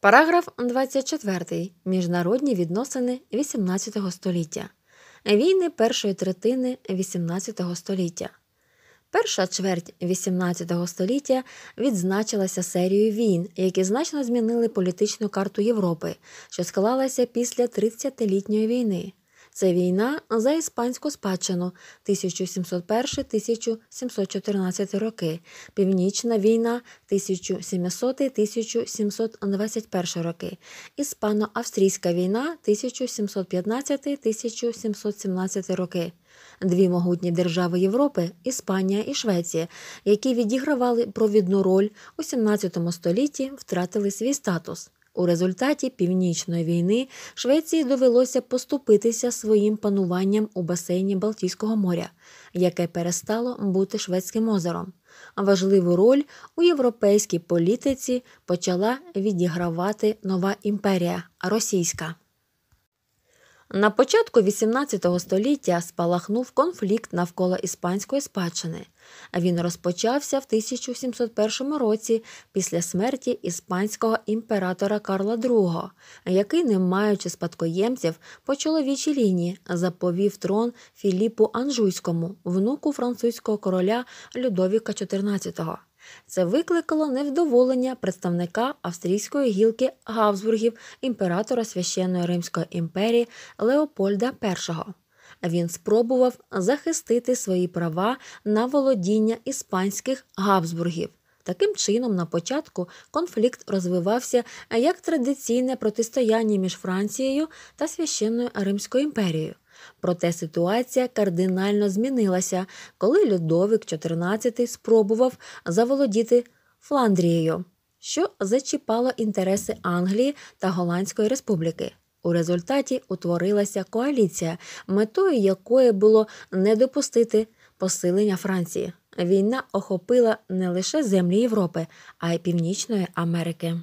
Параграф 24. Міжнародні відносини XVIII століття. Війни першої третини XVIII століття. Перша чверть XVIII століття відзначилася серією війн, які значно змінили політичну карту Європи, що склалася після 30-літньої війни. Це війна за іспанську спадщину 1701-1714 роки, Північна війна 1700-1721 роки, Іспано-Австрійська війна 1715-1717 роки. Дві могутні держави Європи Іспанія і Швеція, які відігравали провідну роль у XVII столітті, втратили свій статус. У результаті північної війни Швеції довелося поступитися своїм пануванням у басейні Балтійського моря, яке перестало бути Шведським озером. Важливу роль у європейській політиці почала відігравати нова імперія російська. На початку XVIII століття спалахнув конфлікт навколо іспанської спадщини. А Він розпочався в 1701 році після смерті іспанського імператора Карла II, який, не маючи спадкоємців по чоловічій лінії, заповів трон Філіпу Анжуйському, внуку французького короля Людовіка XIV. Це викликало невдоволення представника австрійської гілки гавзбургів імператора священної Римської імперії Леопольда I він спробував захистити свої права на володіння іспанських габсбургів. Таким чином, на початку конфлікт розвивався як традиційне протистояння між Францією та священною Римською імперією. Проте ситуація кардинально змінилася, коли Людовик XIV спробував заволодіти Фландрією, що зачіпало інтереси Англії та Голландської республіки. У результаті утворилася коаліція, метою якої було не допустити посилення Франції. Війна охопила не лише землі Європи, а й Північної Америки.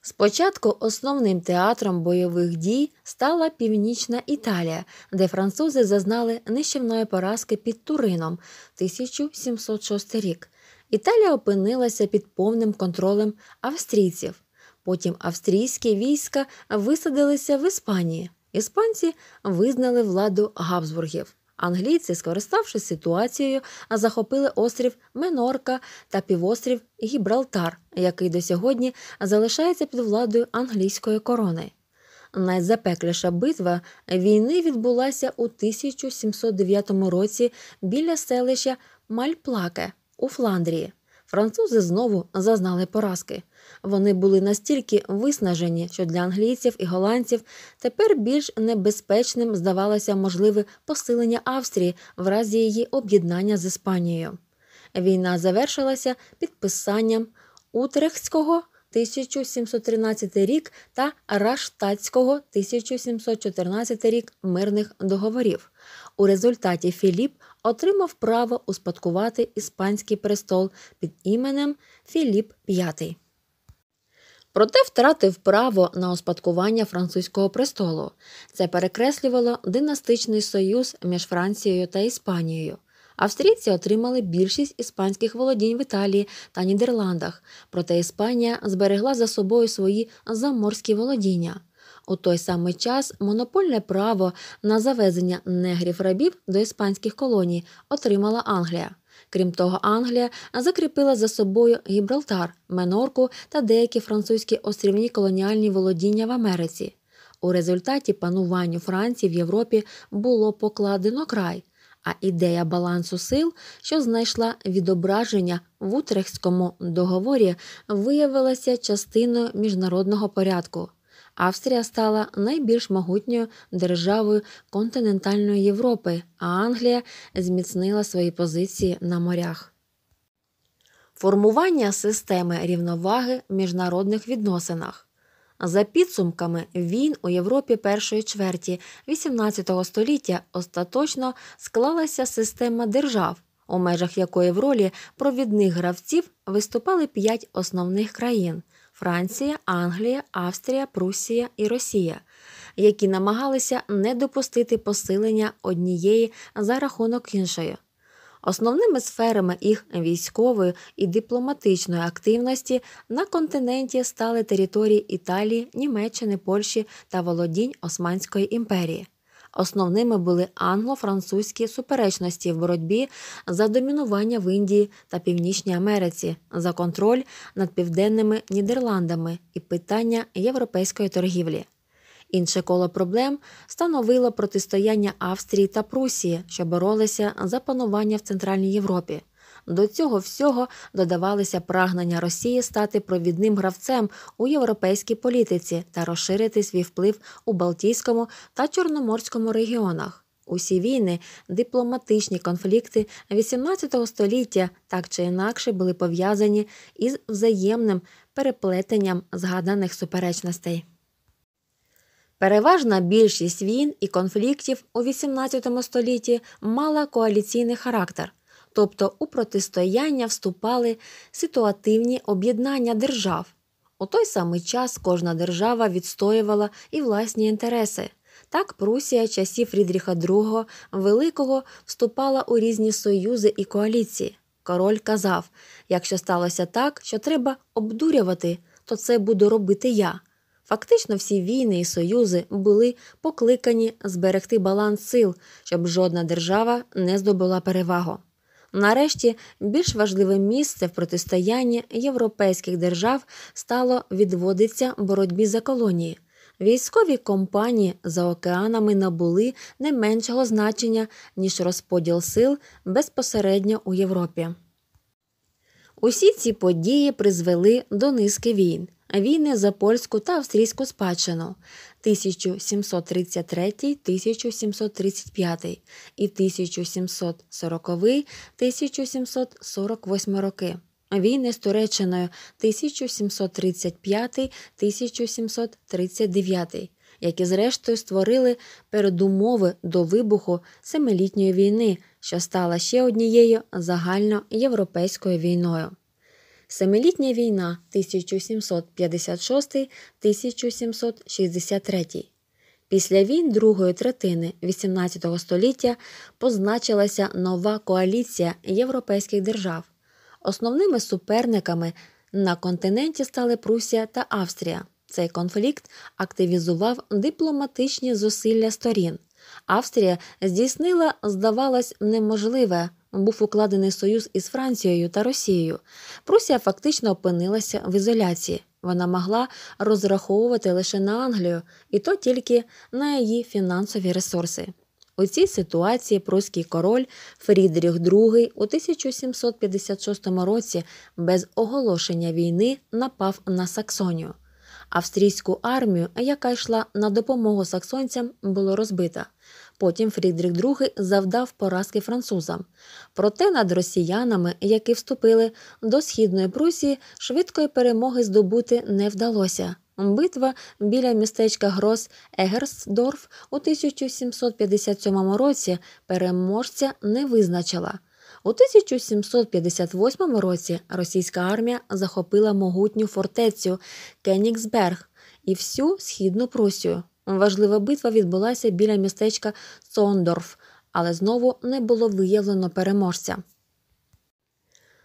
Спочатку основним театром бойових дій стала Північна Італія, де французи зазнали нищівної поразки під Турином 1706 рік. Італія опинилася під повним контролем австрійців. Потім австрійські війська висадилися в Іспанії. Іспанці визнали владу Габсбургів. Англійці, скориставшись ситуацією, захопили острів Менорка та півострів Гібралтар, який до сьогодні залишається під владою англійської корони. Найзапекліша битва війни відбулася у 1709 році біля селища Мальплаке у Фландрії. Французи знову зазнали поразки. Вони були настільки виснажені, що для англійців і голландців тепер більш небезпечним здавалося можливе посилення Австрії в разі її об'єднання з Іспанією. Війна завершилася підписанням Утрехтського 1713 рік та Раштатського 1714 рік мирних договорів. У результаті Філіп отримав право успадкувати іспанський престол під іменем Філіп V проте втратив право на успадкування французького престолу. Це перекреслювало династичний союз між Францією та Іспанією. Австрійці отримали більшість іспанських володінь в Італії та Нідерландах, проте Іспанія зберегла за собою свої заморські володіння. У той самий час монопольне право на завезення негрів рабів до іспанських колоній отримала Англія. Крім того, Англія закріпила за собою Гібралтар, Менорку та деякі французькі острівні колоніальні володіння в Америці. У результаті пануванню Франції в Європі було покладено край, а ідея балансу сил, що знайшла відображення в Утрехському договорі, виявилася частиною міжнародного порядку. Австрія стала найбільш могутньою державою континентальної Європи, а Англія зміцнила свої позиції на морях. Формування системи рівноваги в міжнародних відносинах. За підсумками війн у Європі першої чверті XVIII століття остаточно склалася система держав, у межах якої в ролі провідних гравців виступали п'ять основних країн. Франція, Англія, Австрія, Прусія і Росія, які намагалися не допустити посилення однієї за рахунок іншої. Основними сферами їх військової і дипломатичної активності на континенті стали території Італії, Німеччини, Польщі та володінь Османської імперії. Основними були англо-французькі суперечності в боротьбі за домінування в Індії та Північній Америці, за контроль над південними Нідерландами і питання європейської торгівлі. Інше коло проблем становило протистояння Австрії та Прусії, що боролися за панування в Центральній Європі. До цього всього додавалися прагнення Росії стати провідним гравцем у європейській політиці та розширити свій вплив у Балтійському та Чорноморському регіонах. Усі війни, дипломатичні конфлікти XVIII століття так чи інакше були пов'язані із взаємним переплетенням згаданих суперечностей. Переважна більшість війн і конфліктів у XVIII столітті мала коаліційний характер. Тобто у протистояння вступали ситуативні об'єднання держав. У той самий час кожна держава відстоювала і власні інтереси. Так Прусія часів Фрідріха II Великого вступала у різні союзи і коаліції. Король казав: якщо сталося так, що треба обдурювати, то це буду робити я. Фактично всі війни і союзи були покликані зберегти баланс сил, щоб жодна держава не здобула перевагу. Нарешті більш важливе місце в протистоянні європейських держав стало відводиться боротьбі за колонії. Військові компанії за океанами набули не меншого значення ніж розподіл сил безпосередньо у Європі. Усі ці події призвели до низки війн війни за польську та австрійську спадщину 1733, 1735 і 1740, 1748 роки. Війни з Туреччиною 1735-1739, які зрештою створили передумови до вибуху Семилітньої війни, що стала ще однією загальноєвропейською війною. Семилітня війна 1756-1763. Після війн другої третини XVIII століття позначилася нова коаліція європейських держав. Основними суперниками на континенті стали Прусія та Австрія. Цей конфлікт активізував дипломатичні зусилля сторін. Австрія здійснила, здавалось, неможливе був укладений союз із Францією та Росією. Прусія фактично опинилася в ізоляції. Вона могла розраховувати лише на Англію, і то тільки на її фінансові ресурси. У цій ситуації прусський король Фрідріх II у 1756 році без оголошення війни напав на Саксонію. Австрійську армію, яка йшла на допомогу саксонцям, було розбита. Потім Фрідрік II завдав поразки французам. Проте над росіянами, які вступили до східної Прусії, швидкої перемоги здобути не вдалося. Битва біля містечка Гроз Егерсдорф у 1757 році переможця не визначила. У 1758 році російська армія захопила могутню фортецю Кенігсберг і всю східну Прусію. Важлива битва відбулася біля містечка Сондорф, але знову не було виявлено переможця.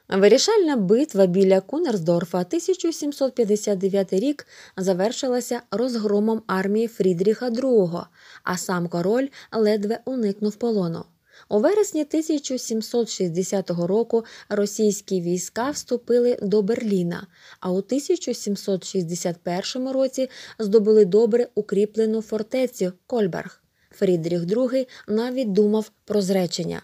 Вирішальна битва біля Кунерсдорфа 1759 рік завершилася розгромом армії Фрідріха II, а сам король ледве уникнув полону. У вересні 1760 року російські війська вступили до Берліна, а у 1761 році здобули добре укріплену фортецю Кольберг. Фрідріх II навіть думав про зречення.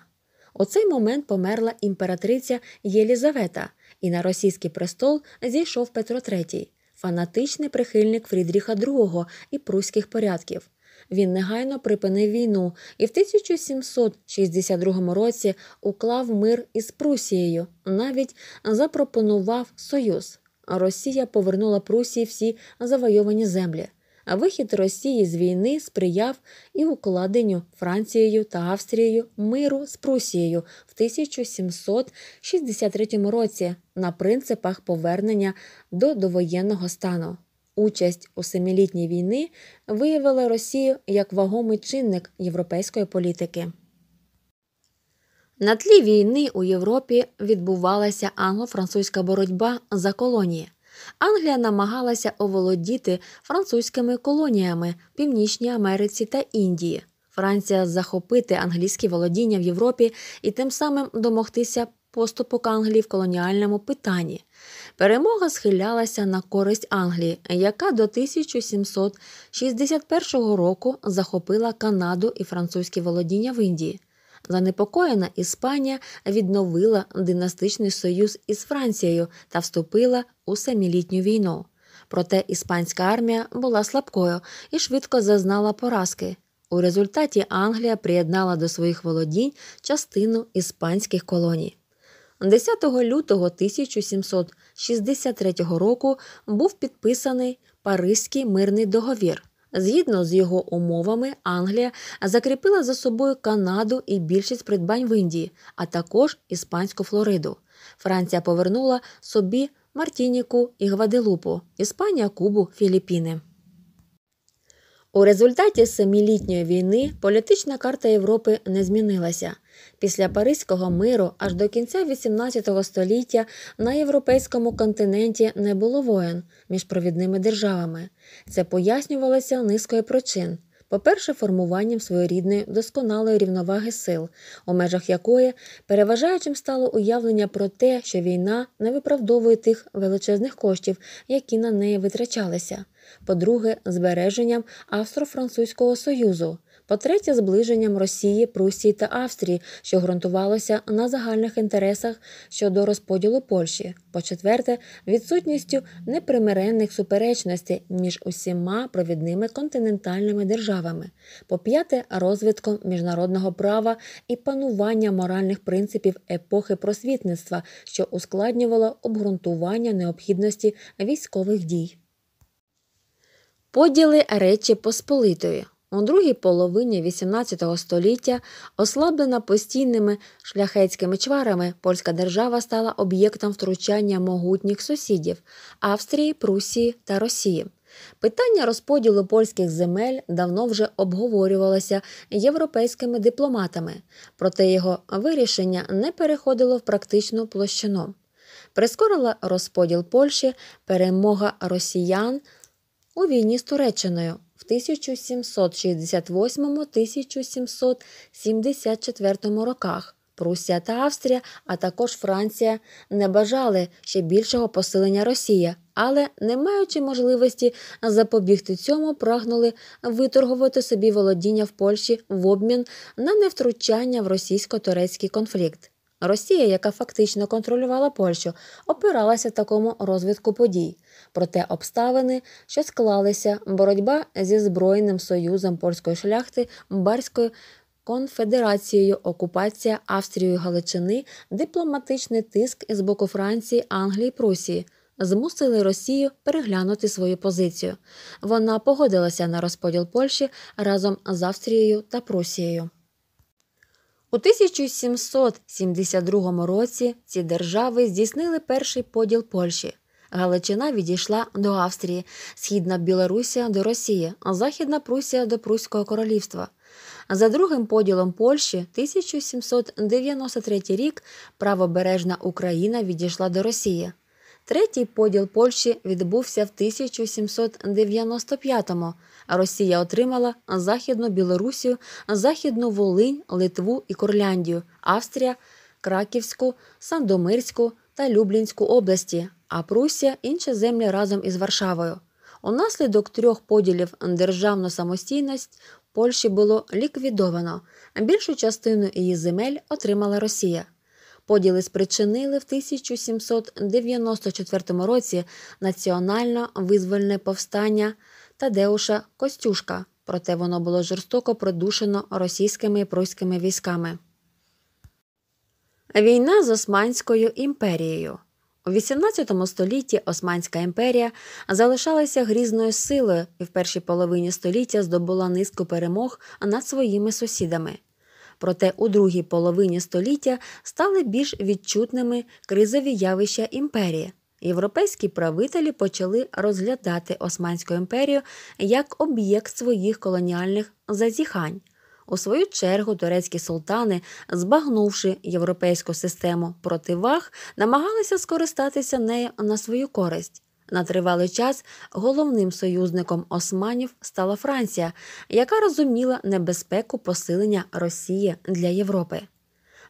У цей момент померла імператриця Єлізавета, і на російський престол зійшов Петро III, фанатичний прихильник Фрідріха II і пруських порядків він негайно припинив війну і в 1762 році уклав мир із Прусією, навіть запропонував союз. Росія повернула Прусії всі завойовані землі. А вихід Росії з війни сприяв і укладенню Францією та Австрією миру з Прусією в 1763 році на принципах повернення до довоєнного стану участь у семилітній війни виявила Росію як вагомий чинник європейської політики. На тлі війни у Європі відбувалася англо-французька боротьба за колонії. Англія намагалася оволодіти французькими колоніями Північній Америці та Індії. Франція захопити англійські володіння в Європі і тим самим домогтися поступок Англії в колоніальному питанні. Перемога схилялася на користь Англії, яка до 1761 року захопила Канаду і французькі володіння в Індії. Занепокоєна Іспанія відновила династичний союз із Францією та вступила у семилітню війну. Проте іспанська армія була слабкою і швидко зазнала поразки. У результаті Англія приєднала до своїх володінь частину іспанських колоній. 10 лютого 1763 року був підписаний Паризький мирний договір. Згідно з його умовами, Англія закріпила за собою Канаду і більшість придбань в Індії, а також іспанську Флориду. Франція повернула собі Мартініку і Гваделупу, Іспанія, Кубу, Філіппіни. У результаті семилітньої війни політична карта Європи не змінилася. Після Паризького миру аж до кінця XVIII століття на європейському континенті не було воєн між провідними державами. Це пояснювалося низкою причин по-перше, формуванням своєрідної досконалої рівноваги сил, у межах якої переважаючим стало уявлення про те, що війна не виправдовує тих величезних коштів, які на неї витрачалися. По-друге, збереженням Австро-Французького Союзу по-третє, зближенням Росії, Прусії та Австрії, що ґрунтувалося на загальних інтересах щодо розподілу Польщі, по-четверте, відсутністю непримиренних суперечностей між усіма провідними континентальними державами, по п'яте, розвитком міжнародного права і панування моральних принципів епохи просвітництва, що ускладнювало обґрунтування необхідності військових дій. Поділи Речі Посполитої у другій половині XVIII століття, ослаблена постійними шляхетськими чварами, польська держава стала об'єктом втручання могутніх сусідів Австрії, Прусії та Росії. Питання розподілу польських земель давно вже обговорювалося європейськими дипломатами, проте його вирішення не переходило в практичну площину. Прискорила розподіл Польщі перемога росіян у війні з Туреччиною в 1768-1774 роках. Прусія та Австрія, а також Франція, не бажали ще більшого посилення Росії, але, не маючи можливості запобігти цьому, прагнули виторгувати собі володіння в Польщі в обмін на невтручання в російсько-турецький конфлікт. Росія, яка фактично контролювала Польщу, опиралася такому розвитку подій. Проте обставини, що склалися, боротьба зі Збройним союзом польської шляхти Барською конфедерацією, окупація Австрією Галичини, дипломатичний тиск з боку Франції, Англії Прусії. Змусили Росію переглянути свою позицію. Вона погодилася на розподіл Польщі разом з Австрією та Прусією. У 1772 році ці держави здійснили перший поділ Польщі. Галичина відійшла до Австрії, східна Білорусія до Росії, а Західна Прусія до Пруського королівства. За другим поділом Польщі, 1793 рік, правобережна Україна відійшла до Росії, Третій поділ Польщі відбувся в 1795-му. Росія отримала Західну Білорусію, Західну Волинь, Литву і Курляндію, Австрія, Краківську, Сандомирську та Люблінську області, а Прусія інші землі разом із Варшавою. Унаслідок трьох поділів державну самостійність Польщі було ліквідовано, більшу частину її земель отримала Росія. Поділи спричинили в 1794 році національно визвольне повстання Тадеуша Костюшка, проте воно було жорстоко придушено російськими і пруськими військами. Війна з Османською імперією. У XVIII столітті Османська імперія залишалася грізною силою і в першій половині століття здобула низку перемог над своїми сусідами проте у другій половині століття стали більш відчутними кризові явища імперії. Європейські правителі почали розглядати Османську імперію як об'єкт своїх колоніальних зазіхань. У свою чергу турецькі султани, збагнувши європейську систему противаг, намагалися скористатися нею на свою користь. На тривалий час головним союзником османів стала Франція, яка розуміла небезпеку посилення Росії для Європи.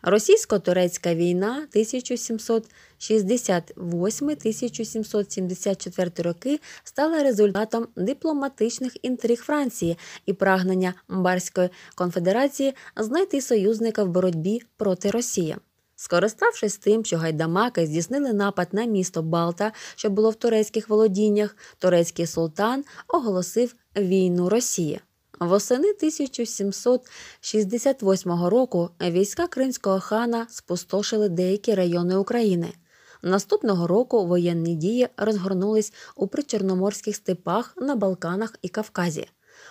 Російсько-турецька війна 1768-1774 роки стала результатом дипломатичних інтриг Франції і прагнення Барської конфедерації знайти союзника в боротьбі проти Росії. Скориставшись тим, що гайдамаки здійснили напад на місто Балта, що було в турецьких володіннях, турецький султан оголосив війну Росії. Восени 1768 року війська кримського хана спустошили деякі райони України. Наступного року воєнні дії розгорнулись у причорноморських степах на Балканах і Кавказі.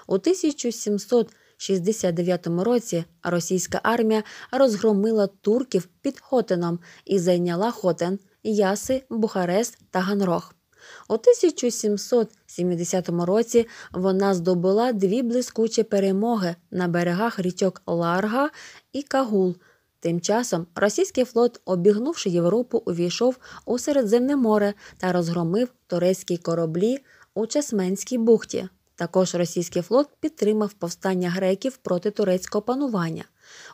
У 1768 69 році російська армія розгромила турків під Хотеном і зайняла Хотен, Яси, Бухарест та Ганрох. У 1770 році вона здобула дві блискучі перемоги на берегах річок Ларга і Кагул. Тим часом російський флот, обігнувши Європу, увійшов у Середземне море та розгромив турецькі кораблі у Чесменській бухті. Також російський флот підтримав повстання греків проти турецького панування.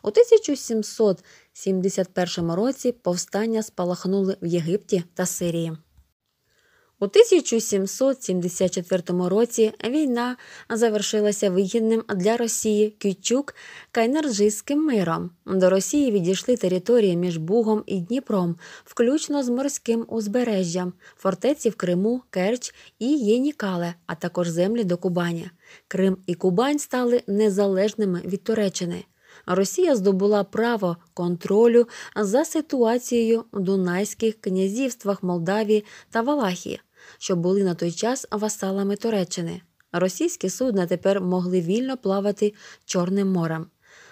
У 1771 році повстання спалахнули в Єгипті та Сирії. У 1774 році війна завершилася вигідним для Росії Кючук кайнерджиським миром. До Росії відійшли території між Бугом і Дніпром, включно з морським узбережжям, фортеці в Криму, Керч і Єнікале, а також землі до Кубані. Крим і Кубань стали незалежними від Туреччини. Росія здобула право контролю за ситуацією в Дунайських князівствах Молдавії та Валахії, що були на той час васалами Туреччини. Російські судна тепер могли вільно плавати Чорним морем.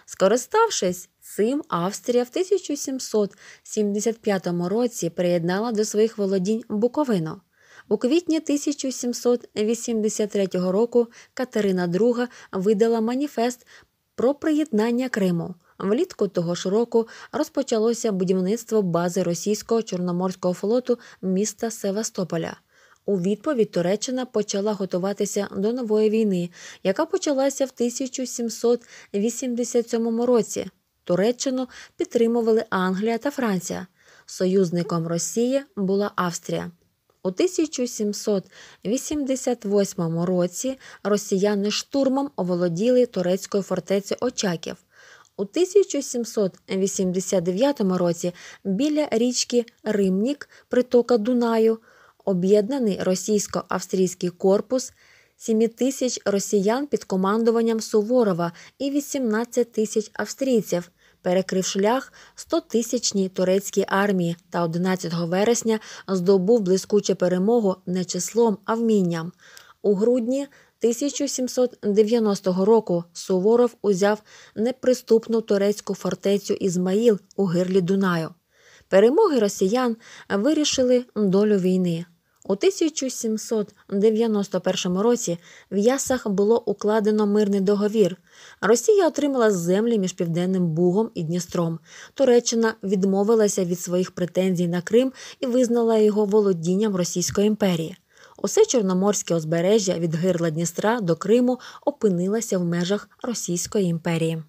Скориставшись цим, Австрія в 1775 році приєднала до своїх володінь Буковину. У квітні 1783 року Катерина II видала маніфест про приєднання Криму влітку того ж року розпочалося будівництво бази російського чорноморського флоту міста Севастополя. У відповідь Туреччина почала готуватися до нової війни, яка почалася в 1787 році. Туреччину підтримували Англія та Франція. Союзником Росії була Австрія. У 1788 році росіяни штурмом оволоділи турецькою фортецею Очаків. У 1789 році біля річки Римнік, притока Дунаю, об'єднаний російсько-австрійський корпус. 7 тисяч росіян під командуванням Суворова і 18 тисяч австрійців перекрив шлях 100-тисячній турецькій армії та 11 вересня здобув блискучу перемогу не числом, а вмінням. У грудні 1790 року Суворов узяв неприступну турецьку фортецю Ізмаїл у гирлі Дунаю. Перемоги росіян вирішили долю війни. У 1791 році в Ясах було укладено мирний договір. Росія отримала землі між Південним Бугом і Дністром. Туреччина відмовилася від своїх претензій на Крим і визнала його володінням Російської імперії. Усе Чорноморське озбережжя від гирла Дністра до Криму опинилося в межах Російської імперії.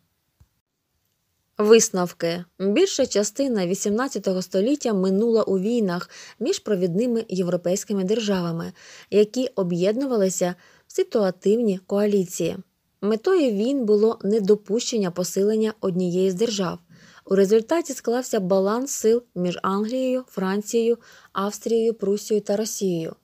Висновки більша частина XVIII століття минула у війнах між провідними європейськими державами, які об'єднувалися в ситуативні коаліції. Метою війн було недопущення посилення однієї з держав. У результаті склався баланс сил між Англією, Францією, Австрією, Прусією та Росією.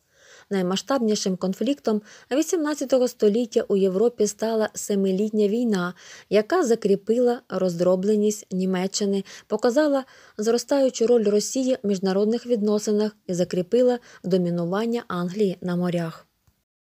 Наймасштабнішим конфліктом 18 століття у Європі стала семилітня війна, яка закріпила роздробленість Німеччини, показала зростаючу роль Росії в міжнародних відносинах і закріпила домінування Англії на морях.